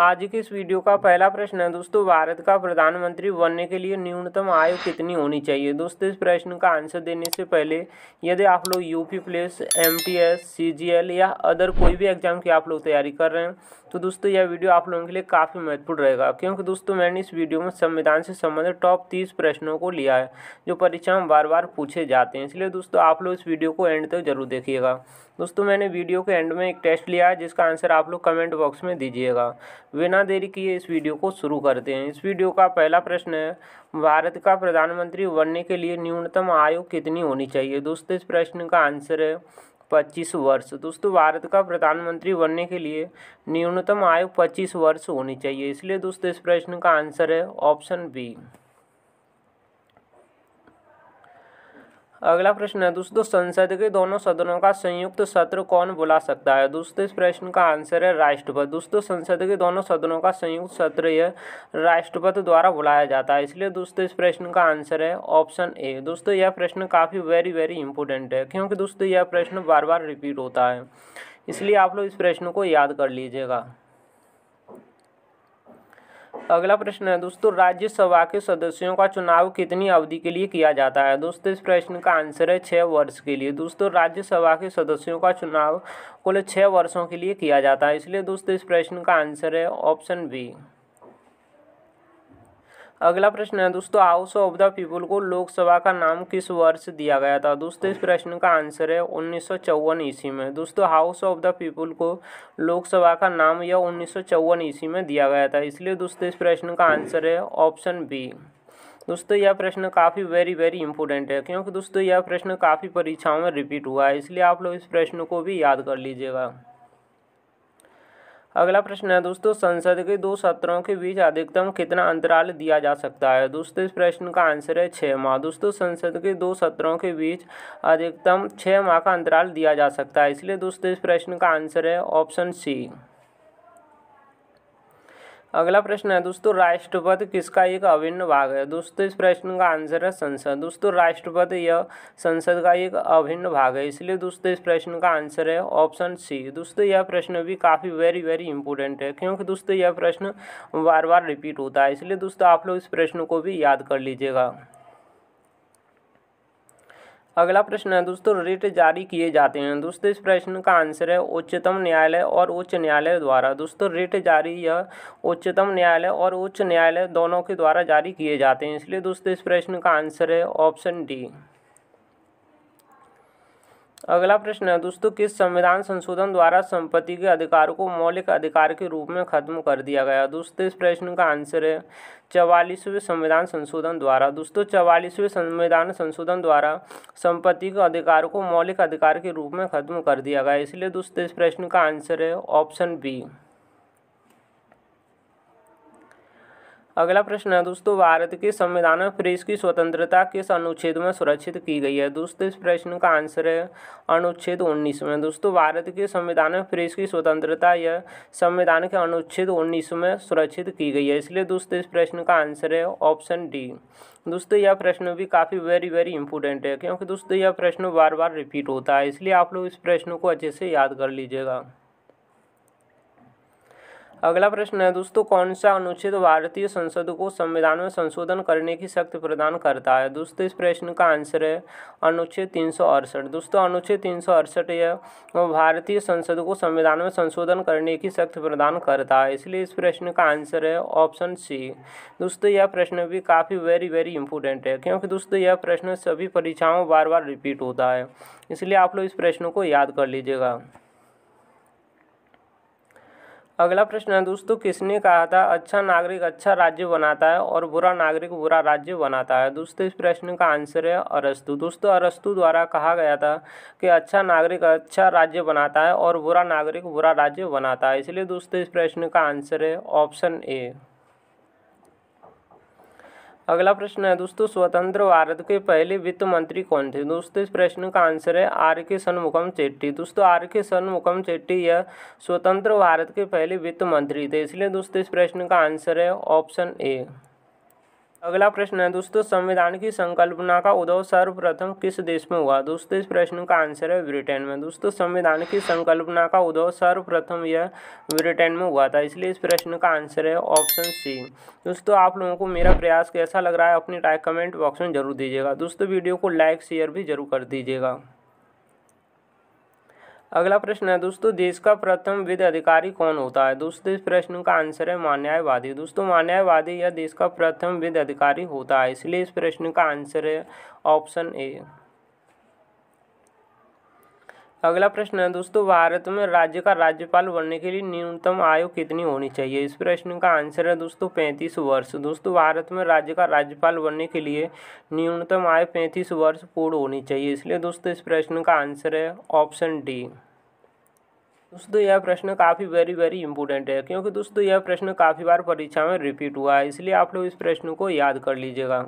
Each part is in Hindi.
आज के इस वीडियो का पहला प्रश्न है दोस्तों भारत का प्रधानमंत्री बनने के लिए न्यूनतम आयु कितनी होनी चाहिए दोस्तों इस प्रश्न का आंसर देने से पहले यदि आप लोग यूपी प्लेस एमटीएस सीजीएल या अदर कोई भी एग्जाम की आप लोग तैयारी कर रहे हैं तो दोस्तों यह वीडियो आप लोगों के लिए काफ़ी महत्वपूर्ण रहेगा क्योंकि दोस्तों मैंने इस वीडियो में संविधान से संबंधित टॉप तीस प्रश्नों को लिया है जो परीक्षा में बार बार पूछे जाते हैं इसलिए दोस्तों आप लोग इस वीडियो को एंड तक जरूर देखिएगा दोस्तों मैंने वीडियो के एंड में एक टेस्ट लिया है जिसका आंसर आप लोग कमेंट बॉक्स में दीजिएगा बिना देरी किए इस वीडियो को शुरू करते हैं इस वीडियो का पहला प्रश्न है भारत का प्रधानमंत्री बनने के लिए न्यूनतम आयु कितनी होनी चाहिए दोस्तों इस प्रश्न का आंसर है पच्चीस वर्ष दोस्तों भारत का प्रधानमंत्री बनने के लिए न्यूनतम आयु पच्चीस वर्ष होनी चाहिए इसलिए दोस्तों इस प्रश्न का आंसर है ऑप्शन बी अगला प्रश्न है दोस्तों संसद के दोनों सदनों का संयुक्त सत्र कौन बुला सकता है दोस्तों इस प्रश्न का आंसर है राष्ट्रपति दोस्तों संसद के दोनों सदनों का संयुक्त सत्र यह राष्ट्रपति द्वारा बुलाया जाता है इसलिए दोस्तों इस प्रश्न का आंसर है ऑप्शन ए दोस्तों यह प्रश्न काफ़ी वेरी वेरी इंपॉर्टेंट है क्योंकि दोस्तों यह प्रश्न बार बार रिपीट होता है इसलिए आप लोग इस प्रश्न को याद कर लीजिएगा अगला प्रश्न है दोस्तों राज्यसभा के सदस्यों का चुनाव कितनी अवधि के लिए किया जाता है दोस्तों इस प्रश्न का आंसर है छः वर्ष के लिए दोस्तों राज्यसभा के सदस्यों का चुनाव कुल छः वर्षों के लिए किया जाता है इसलिए दोस्तों इस प्रश्न का आंसर है ऑप्शन बी अगला प्रश्न है दोस्तों हाउस ऑफ द पीपल को लोकसभा का नाम किस वर्ष दिया गया था दोस्तों इस प्रश्न का आंसर है उन्नीस ईस्वी में दोस्तों हाउस ऑफ द पीपल को लोकसभा का नाम यह उन्नीस ईस्वी में दिया गया था इसलिए दोस्तों इस प्रश्न का आंसर है ऑप्शन बी दोस्तों यह प्रश्न काफ़ी वेरी वेरी इंपॉर्टेंट है क्योंकि दोस्तों यह प्रश्न काफ़ी परीक्षाओं में रिपीट हुआ है इसलिए आप लोग इस प्रश्न को भी याद कर लीजिएगा अगला प्रश्न है दोस्तों संसद के दो सत्रों के बीच अधिकतम कितना अंतराल दिया जा सकता है दोस्तों इस प्रश्न का आंसर है छः माह दोस्तों संसद के दो सत्रों के बीच अधिकतम छः माह का अंतराल दिया जा सकता है इसलिए दोस्तों इस प्रश्न का आंसर है ऑप्शन सी अगला प्रश्न है दोस्तों राष्ट्रपति किसका एक अभिन्न भाग है दोस्तों इस प्रश्न का आंसर है संसद दोस्तों राष्ट्रपति यह संसद का एक अभिन्न भाग है इसलिए दोस्तों इस प्रश्न का आंसर है ऑप्शन सी दोस्तों यह प्रश्न भी काफ़ी वेरी वेरी इंपॉर्टेंट है क्योंकि दोस्तों यह प्रश्न बार बार रिपीट होता है इसलिए दोस्तों आप लोग इस प्रश्न को भी याद कर लीजिएगा अगला प्रश्न है दोस्तों रिट जारी किए जाते हैं दोस्तों इस प्रश्न का आंसर है उच्चतम न्यायालय और उच्च न्यायालय द्वारा दोस्तों रिट जारी यह उच्चतम न्यायालय और उच्च न्यायालय दोनों के द्वारा जारी किए जाते हैं इसलिए दोस्तों इस प्रश्न का आंसर है ऑप्शन डी अगला प्रश्न है दोस्तों किस संविधान संशोधन द्वारा संपत्ति के अधिकार को मौलिक अधिकार के रूप में खत्म कर दिया गया दोस्तों इस प्रश्न का आंसर है चवालीसवें संविधान संशोधन द्वारा दोस्तों चवालीसवें संविधान संशोधन द्वारा संपत्ति के अधिकार को मौलिक अधिकार के रूप में खत्म कर दिया गया इसलिए दोस्तों इस प्रश्न का आंसर है ऑप्शन बी अगला प्रश्न है दोस्तों भारत के संविधान में प्रेस की स्वतंत्रता किस अनुच्छेद में सुरक्षित की गई है दोस्तों इस प्रश्न का आंसर है अनुच्छेद उन्नीस में दोस्तों भारत के संविधान में प्रेस की स्वतंत्रता यह संविधान के अनुच्छेद उन्नीस में सुरक्षित की गई है इसलिए दोस्तों इस प्रश्न का आंसर है ऑप्शन डी दोस्तों यह प्रश्न भी काफ़ी वेरी वेरी इंपॉर्टेंट है क्योंकि दोस्तों यह प्रश्न बार बार रिपीट होता है इसलिए आप लोग इस प्रश्न को अच्छे से याद कर लीजिएगा अगला प्रश्न है दोस्तों कौन सा अनुच्छेद भारतीय संसद को संविधान में संशोधन करने की शक्ति प्रदान करता है दोस्तों इस प्रश्न का आंसर है अनुच्छेद तीन दोस्तों अनुच्छेद तीन अड़सठ यह भारतीय संसद को संविधान में संशोधन करने की शक्ति प्रदान करता है इसलिए इस प्रश्न का आंसर है ऑप्शन सी दोस्तों यह प्रश्न भी काफ़ी वेरी वेरी इंपॉर्टेंट है क्योंकि दोस्तों यह प्रश्न सभी परीक्षाओं बार बार रिपीट होता है इसलिए आप लोग इस प्रश्न को याद कर लीजिएगा अगला प्रश्न है दोस्तों किसने कहा था अच्छा नागरिक अच्छा राज्य बनाता है और बुरा नागरिक बुरा राज्य बनाता है दोस्तों इस प्रश्न का आंसर है अरस्तु दोस्तों अरस्तु द्वारा कहा गया था कि अच्छा नागरिक अच्छा राज्य बनाता है और बुरा नागरिक बुरा राज्य बनाता है इसलिए दोस्तों इस प्रश्न का आंसर है ऑप्शन ए अगला प्रश्न है दोस्तों स्वतंत्र भारत के पहले वित्त मंत्री कौन थे दोस्तों इस प्रश्न का आंसर है आर के सनमुखम चेट्टी दोस्तों आर के सनमुखम चेट्टी यह स्वतंत्र भारत के पहले वित्त मंत्री थे इसलिए दोस्तों इस प्रश्न का आंसर है ऑप्शन ए अगला प्रश्न है दोस्तों संविधान की संकल्पना का उदय सर्वप्रथम किस देश में हुआ दोस्तों इस प्रश्न का आंसर है ब्रिटेन में दोस्तों संविधान की संकल्पना का उदय सर्वप्रथम यह ब्रिटेन में हुआ था इसलिए इस प्रश्न का आंसर है ऑप्शन सी दोस्तों आप लोगों को मेरा प्रयास कैसा लग रहा है अपनी राय कमेंट बॉक्स में जरूर दीजिएगा दोस्तों वीडियो को लाइक शेयर भी जरूर कर दीजिएगा अगला प्रश्न है दोस्तों देश का प्रथम विद अधिकारी कौन होता है दोस्तों इस प्रश्न का आंसर है मान्यायवादी दोस्तों मान्यायवादी यह देश का प्रथम विद अधिकारी होता है इसलिए इस प्रश्न का आंसर है ऑप्शन ए अगला प्रश्न है दोस्तों भारत में राज्य का राज्यपाल बनने के लिए न्यूनतम आयु कितनी होनी चाहिए इस प्रश्न का आंसर है दोस्तों पैंतीस वर्ष दोस्तों भारत में राज्य का राज्यपाल बनने के लिए न्यूनतम आयु पैंतीस वर्ष पूर्ण होनी चाहिए इसलिए दोस्तों इस प्रश्न का आंसर है ऑप्शन डी दोस्तों यह प्रश्न काफ़ी वेरी वेरी इंपॉर्टेंट है क्योंकि दोस्तों यह प्रश्न काफ़ी बार परीक्षा में रिपीट हुआ है इसलिए आप लोग इस प्रश्न को याद कर लीजिएगा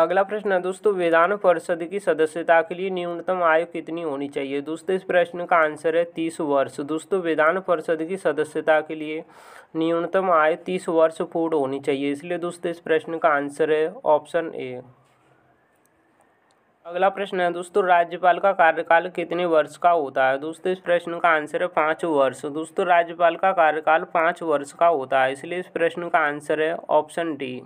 अगला प्रश्न है दोस्तों विधान परिषद की सदस्यता के लिए न्यूनतम आयु कितनी होनी चाहिए दोस्तों इस प्रश्न का आंसर है तीस वर्ष दोस्तों विधान परिषद की सदस्यता के लिए न्यूनतम आयु तीस वर्ष पूर्ण होनी चाहिए इसलिए दोस्तों इस प्रश्न का आंसर है ऑप्शन ए अगला प्रश्न है दोस्तों राज्यपाल का कार्यकाल कितने वर्ष का होता है दोस्तों इस प्रश्न का आंसर है पाँच वर्ष दोस्तों राज्यपाल का कार्यकाल पाँच वर्ष का होता है इसलिए इस प्रश्न का आंसर है ऑप्शन डी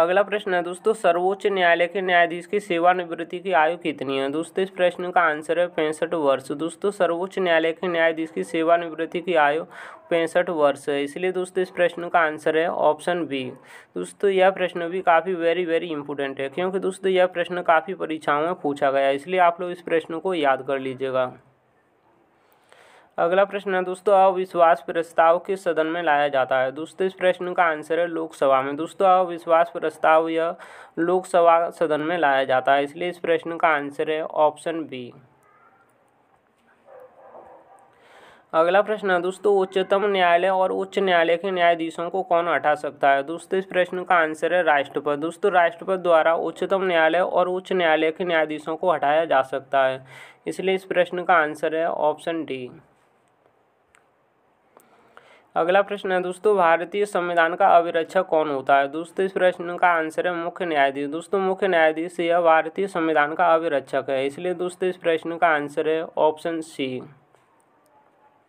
अगला प्रश्न है दोस्तों सर्वोच्च न्यायालय के न्यायाधीश की सेवानिवृत्ति की आयु कितनी है दोस्तों इस प्रश्न का आंसर है पैंसठ वर्ष दोस्तों सर्वोच्च न्यायालय के न्यायाधीश की सेवानिवृत्ति की आयु पैंसठ वर्ष है इसलिए दोस्तों इस प्रश्न का आंसर है ऑप्शन बी दोस्तों यह प्रश्न भी काफ़ी वेरी वेरी इंपॉर्टेंट है क्योंकि दोस्तों यह प्रश्न काफ़ी परीक्षाओं में पूछा गया है इसलिए आप लोग इस प्रश्न को याद कर लीजिएगा अगला प्रश्न है दोस्तों अविश्वास प्रस्ताव किस सदन में लाया जाता है दोस्तों इस प्रश्न का आंसर है लोकसभा में दोस्तों अविश्वास प्रस्ताव यह लोकसभा सदन में लाया जाता है इसलिए इस प्रश्न का आंसर है ऑप्शन बी अगला प्रश्न है दोस्तों उच्चतम न्यायालय और उच्च न्यायालय के न्यायाधीशों को कौन हटा सकता है दोस्तों इस प्रश्न का आंसर है राष्ट्रपति दोस्तों राष्ट्रपति द्वारा उच्चतम न्यायालय और उच्च न्यायालय के न्यायाधीशों को हटाया जा सकता है इसलिए इस प्रश्न का आंसर है ऑप्शन डी अगला प्रश्न है दोस्तों भारतीय संविधान का अभिरक्षक कौन होता है दोस्तों इस प्रश्न का आंसर है मुख्य न्यायाधीश दोस्तों मुख्य न्यायाधीश यह भारतीय संविधान का अभिरक्षक है इसलिए दोस्तों इस प्रश्न का आंसर है ऑप्शन सी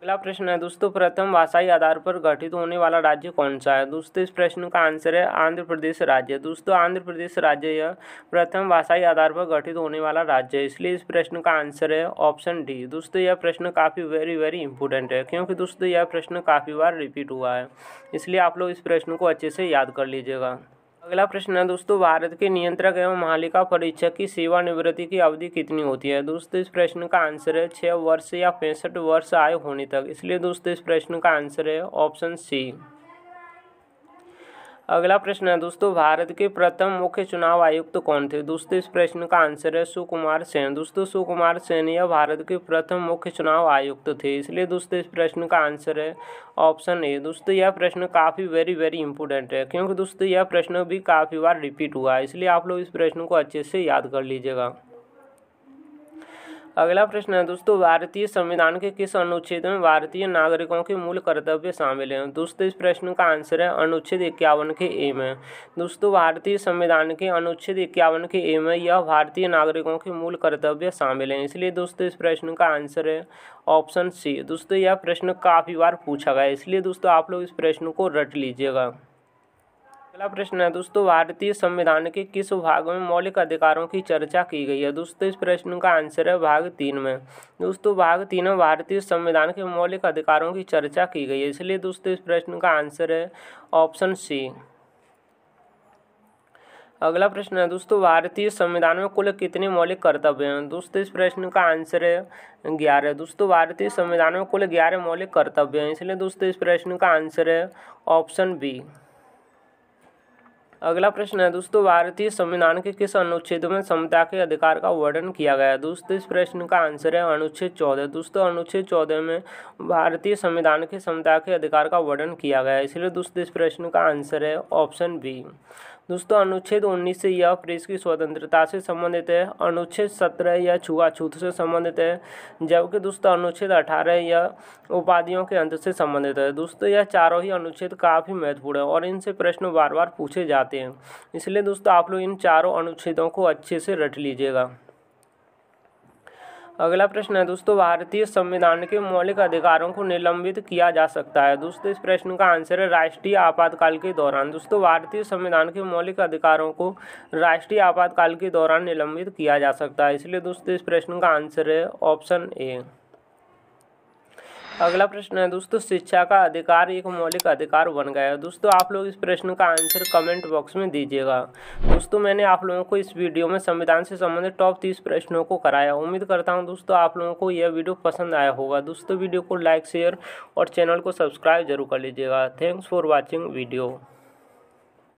अगला प्रश्न है दोस्तों प्रथम भाषाई आधार पर गठित होने वाला राज्य कौन सा है दोस्तों इस प्रश्न का आंसर है आंध्र प्रदेश राज्य दोस्तों आंध्र प्रदेश राज्य यह प्रथम भाषाई आधार पर गठित होने वाला राज्य है इसलिए इस प्रश्न का आंसर है ऑप्शन डी दोस्तों यह प्रश्न काफ़ी वेरी वेरी इंपॉर्टेंट है क्योंकि दोस्तों यह प्रश्न काफ़ी बार रिपीट हुआ है इसलिए आप लोग इस प्रश्न को अच्छे से याद कर लीजिएगा अगला प्रश्न है दोस्तों भारत के नियंत्रक एवं महालिका परीक्षक की सेवानिवृत्ति की अवधि कितनी होती है दोस्तों इस प्रश्न का आंसर है छः वर्ष या पैंसठ वर्ष आय होने तक इसलिए दोस्तों इस प्रश्न का आंसर है ऑप्शन सी अगला प्रश्न है दोस्तों भारत के प्रथम मुख्य चुनाव आयुक्त तो कौन थे दोस्तों इस प्रश्न का आंसर है सुकुमार सेन दोस्तों सुकुमार सेन यह भारत के प्रथम मुख्य चुनाव आयुक्त तो थे इसलिए दोस्तों इस प्रश्न का आंसर है ऑप्शन ए दोस्तों यह प्रश्न काफ़ी वेरी वेरी इंपॉर्टेंट है क्योंकि दोस्तों यह प्रश्न भी काफ़ी बार रिपीट हुआ है इसलिए आप लोग इस प्रश्न को अच्छे से याद कर लीजिएगा अगला प्रश्न है दोस्तों भारतीय संविधान के किस अनुच्छेद में भारतीय नागरिकों के मूल कर्तव्य शामिल हैं दोस्तों इस प्रश्न का आंसर है अनुच्छेद इक्यावन के ए में दोस्तों भारतीय संविधान के अनुच्छेद इक्यावन के ए में यह भारतीय नागरिकों के मूल कर्तव्य शामिल हैं इसलिए दोस्तों इस प्रश्न का आंसर है ऑप्शन सी दोस्तों यह प्रश्न काफ़ी बार पूछा गया इसलिए दोस्तों आप लोग इस प्रश्न को रट लीजिएगा अगला प्रश्न है दोस्तों भारतीय संविधान के किस भाग में मौलिक अधिकारों की चर्चा की गई है दोस्तों इस प्रश्न का आंसर है भाग तीन में दोस्तों भाग तीन में भारतीय संविधान के मौलिक अधिकारों की चर्चा की गई है इसलिए दोस्तों इस प्रश्न का आंसर है ऑप्शन सी अगला प्रश्न है दोस्तों भारतीय संविधान में कुल कितने मौलिक कर्तव्य हैं दोस्तों इस प्रश्न का आंसर है ग्यारह दोस्तों भारतीय संविधान में कुल ग्यारह मौलिक कर्तव्य हैं इसलिए दोस्तों इस प्रश्न का आंसर है ऑप्शन बी अगला प्रश्न है दोस्तों भारतीय संविधान के किस अनुच्छेद में समता के अधिकार का वर्णन किया गया है दोस्तों इस प्रश्न का आंसर है अनुच्छेद चौदह दोस्तों अनुच्छेद चौदह में भारतीय संविधान के समता के अधिकार का वर्णन किया गया है इसलिए दोस्तों इस प्रश्न का आंसर है ऑप्शन बी दोस्तों अनुच्छेद 19 से यह प्रेस की स्वतंत्रता से संबंधित है अनुच्छेद 17 यह छुआछूत से संबंधित है जबकि दोस्तों अनुच्छेद 18 यह उपाधियों के अंत से संबंधित है दोस्तों यह चारों ही अनुच्छेद काफ़ी महत्वपूर्ण है और इनसे प्रश्न बार बार पूछे जाते हैं इसलिए दोस्तों आप लोग इन चारों अनुच्छेदों को अच्छे से रट लीजिएगा अगला प्रश्न है दोस्तों भारतीय संविधान के मौलिक अधिकारों को निलंबित किया जा सकता है दोस्तों इस प्रश्न का आंसर है राष्ट्रीय आपातकाल के दौरान दोस्तों भारतीय संविधान के मौलिक अधिकारों को राष्ट्रीय आपातकाल के दौरान निलंबित किया जा सकता है इसलिए दोस्तों इस प्रश्न का आंसर है ऑप्शन ए अगला प्रश्न है दोस्तों शिक्षा का अधिकार एक मौलिक अधिकार बन गया है दोस्तों आप लोग इस प्रश्न का आंसर कमेंट बॉक्स में दीजिएगा दोस्तों मैंने आप लोगों को इस वीडियो में संविधान से संबंधित टॉप तीस प्रश्नों को कराया उम्मीद करता हूँ दोस्तों आप लोगों को यह वीडियो पसंद आया होगा दोस्तों वीडियो को लाइक शेयर और चैनल को सब्सक्राइब जरूर कर लीजिएगा थैंक्स फॉर वॉचिंग वीडियो